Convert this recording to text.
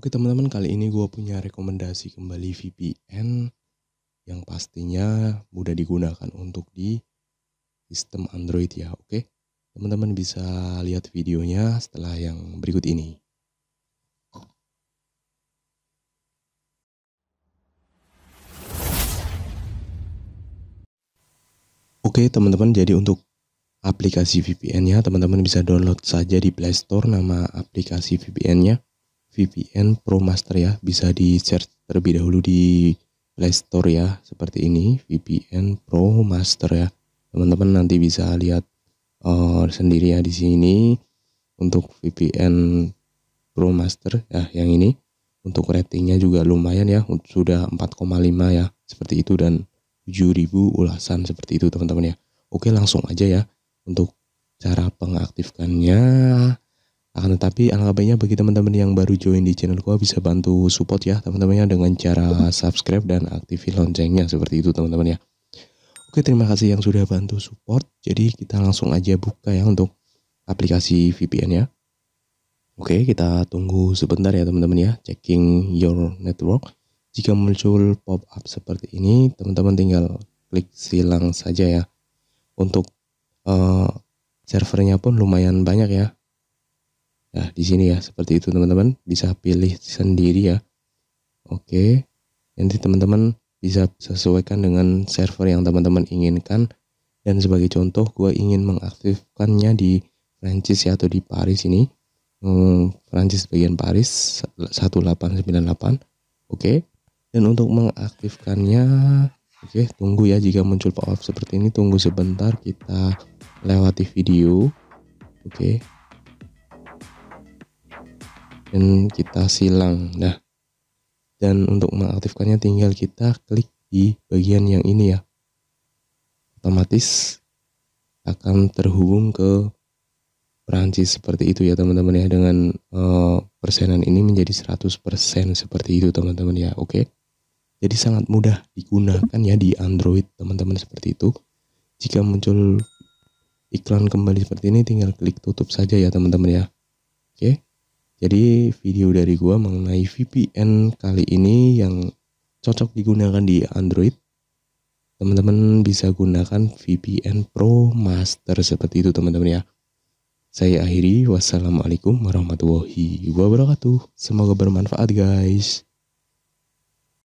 Oke teman-teman kali ini gue punya rekomendasi kembali VPN yang pastinya mudah digunakan untuk di sistem Android ya oke teman-teman bisa lihat videonya setelah yang berikut ini. Oke teman-teman jadi untuk aplikasi VPN-nya teman-teman bisa download saja di Play Store nama aplikasi VPN-nya. VPN Pro Master ya. Bisa di search terlebih dahulu di Play Store ya, seperti ini VPN Pro Master ya. Teman-teman nanti bisa lihat uh, sendiri ya di sini untuk VPN Pro Master ya yang ini untuk ratingnya juga lumayan ya sudah 4,5 ya seperti itu dan 7000 ulasan seperti itu teman-teman ya oke langsung aja ya untuk cara pengaktifkannya akan tetapi alangkah baiknya bagi teman-teman yang baru join di channel gua bisa bantu support ya teman-temannya dengan cara subscribe dan aktifin loncengnya seperti itu teman-teman ya oke terima kasih yang sudah bantu support jadi kita langsung aja buka ya untuk aplikasi VPN ya Oke, kita tunggu sebentar ya teman-teman ya, checking your network. Jika muncul pop-up seperti ini, teman-teman tinggal klik silang saja ya. Untuk uh, servernya pun lumayan banyak ya, Nah, di sini ya, seperti itu teman-teman. Bisa pilih sendiri ya. Oke. Nanti teman-teman bisa sesuaikan dengan server yang teman-teman inginkan. Dan sebagai contoh, gue ingin mengaktifkannya di Prancis ya, atau di Paris ini. Hmm, Prancis bagian Paris 1898. Oke. Dan untuk mengaktifkannya, oke, tunggu ya jika muncul pop-up seperti ini, tunggu sebentar kita lewati video. Oke dan kita silang. Nah, dan untuk mengaktifkannya tinggal kita klik di bagian yang ini ya. Otomatis akan terhubung ke Perancis seperti itu ya teman-teman ya dengan uh, persenan ini menjadi 100% seperti itu teman-teman ya oke okay? jadi sangat mudah digunakan ya di Android teman-teman seperti itu jika muncul iklan kembali seperti ini tinggal klik tutup saja ya teman-teman ya oke okay? Jadi video dari gua mengenai VPN kali ini yang cocok digunakan di Android. Teman-teman bisa gunakan VPN Pro Master seperti itu teman-teman ya. Saya akhiri, wassalamualaikum warahmatullahi wabarakatuh. Semoga bermanfaat guys.